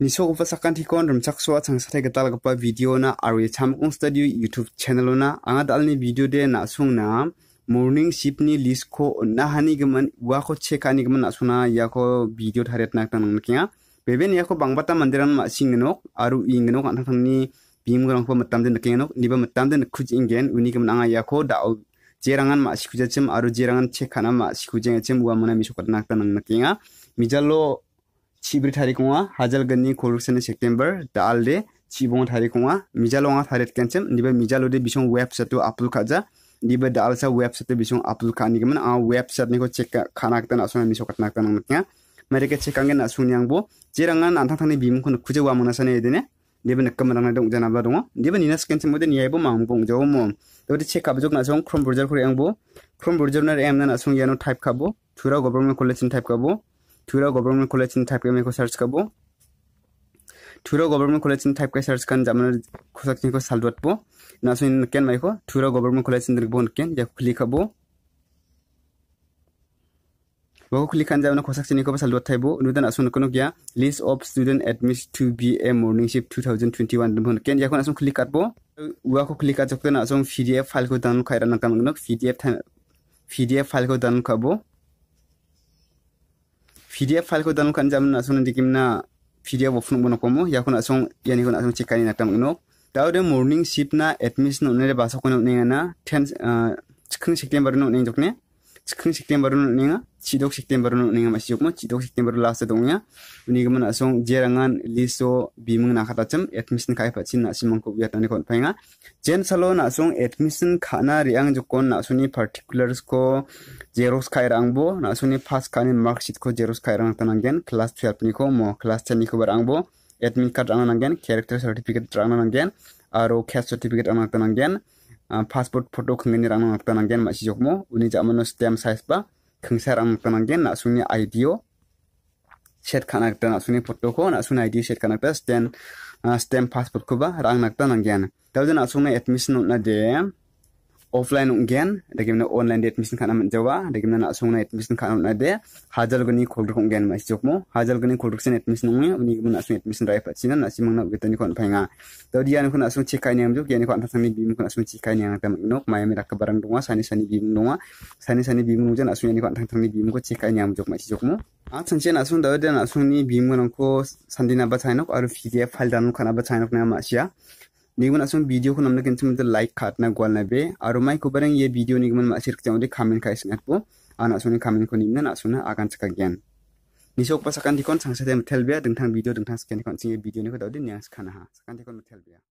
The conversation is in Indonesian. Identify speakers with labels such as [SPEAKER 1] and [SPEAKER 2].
[SPEAKER 1] nisogipa sakantikon rimchaksoa changsakthaigi dalgipa video na ary chamakung study youtube channel na anga dalni video de nasung na morning ship ni list ko onna hanigimin uako check hanigimin nasung na yako video tarit naktang nangkinga beben yako bangbata mandiran ma singinok aru inginok antang ni bimgurang pa matamdin nakinginok niba matamdin kuj ingin unigimin anga yako dao jerangan ma sikuja cim aru jerangan check hana ma sikuja cim uamana misokot naktang nangkinga mijalo chibri tarikonga hazal gani collection september dal de chibong tarikonga mijalonga tarit kanchem nibe mijalo de bisong website apul kaja nibe dal sa website bisong apul ka ni gman a website ni ko check khana ka na asona miso katna ka nang nya mere ke check angena sun yang bo jiranga nan thang thang ni bim khun khuje wa mona sane edine nibe nakka mana na dong janaba dong nibe ninas kanchem mode niya bo mang bong jaw mo tobe check up jok na song chrome browser khore yang bo chrome browser na em na sung yano type khabo thura government college type khabo थुरा government कलेजनि टाइपकै मेको सर्च कबो थुरा government कलेजनि टाइपकै सर्च कान जामुनो खोसाखिनिखौ सालदुवाटबो नासुनि केन माइखौ थुरा गभर्नमेन्ट कलेजनि दोनबो होनकेन जायखौ खुलिखाबो बेखौ खुलिखान जामुनो खसाखिनिखौबो सालदुवाट थायबो नुदा नासुनखौनो गैया list of student admitted to B A morning shift two thousand twenty one होनकेन जायखौ नासुन खुलिखाबो औवाखौ खुलिखाजोबदो नासुन पि डि एफ फाइलखौ डाउनलड खालामनो P D F P D F फाइलखौ डाउनलड खाबो ভিডিঅ' ফাইলখন দাম কাৰণে যাম নাচোন দেখিম না ভিডিঅ' বফ নকব নকম ইয়াখন আচোন ইয়ানিখন আচোন চিকাৰী নাটাম কিন্তু তাৰোতে মৰ্ণিং শ্বিপ না এডমিশ্যন বাছখন নেঙা না টেন চিকেন বাৰু নেংজকনে chikhang shikten baru nuk ninga chidok shikten baru nuk ninga masi yukma chidok shikten baru lasa dong admission kai pa chin na simang jen salo na admission khana riang jukon na particulars ko jerox kai rang bo na asong ni ko jerox kai rang tanang gen class 12 mo class 10 ni ko barang bo admin character certificate rang nang gen cash certificate rang tanang gen passport photo khangni rang nak tanang gen ma si jokmo uni jamano size ba khangsa rang nak tanang gen na suni id o set khanak ta na suni photo ko na suni id set khanak ta stem passport ko ba rang nak tanang gen ta jana suni admission na de offline ungen mana online date misin kana man jawa mana na sung na et misin kana na de hajal gani kholdru ungen mas jokmo hajal gani kholdru sen et misin ungi uni gimna na sung et misin rai patsina na simang na getani kon phainga to dia na kuna sung chikai niam jok yani kon thasami bim kuna sung chikai niam tam nok maya mi rakka barang dunga sani sani bim dunga sani sani bim nu jan asung yani kon thasami bim ko chikai ni jok mas jokmo a ah, chanchen asung da de na asung ni bim ko sandina ba chainok aru fige fal ya danu kana ba na ma निगमन Assam video को नमने किंतु मतलब लाइक खातना ग्वाल ना बे और माई को बरें ये वीडियो निगमन मासिर के चाउंडे खामिन का इसमें तो आन असुने खामिन को निम्न असुने आगान सका ज्ञान निशोक पास अकान दिकोन संसदे में थेल बिया दिंथां वीडियो दिंथां स्कैन दिकोन सिंगे वीडियो ने को दाउदे न्यास खाना हा सकान दिकोन में थेल बिया